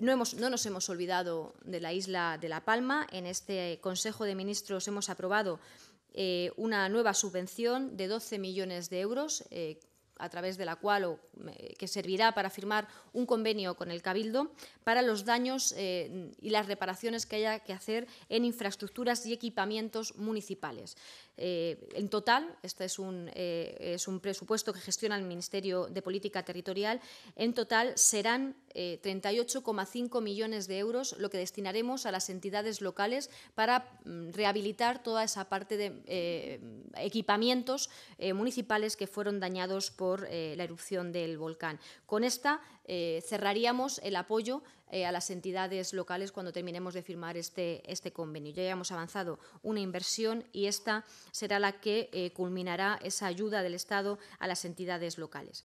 No, nos hemos olvidado de la isla de La Palma. En este Consejo de Ministros hemos aprobado eh, una nueva subvención de 12 millones de euros, eh, a través de la cual que servirá para firmar un convenio con el Cabildo para los daños eh, y las reparaciones que haya que hacer en infraestructuras y equipamientos municipales. en total, este es un, es un presupuesto que gestiona el Ministerio de Política Territorial, en total serán 38,5 eh, millones de euros, lo que destinaremos a las entidades locales para mm, rehabilitar toda esa parte de eh, equipamientos eh, municipales que fueron dañados por la erupción del volcán. Con esta cerraríamos el apoyo a las entidades locales cuando terminemos de firmar este, este convenio. Ya hemos avanzado una inversión y esta será la que culminará esa ayuda del Estado a las entidades locales.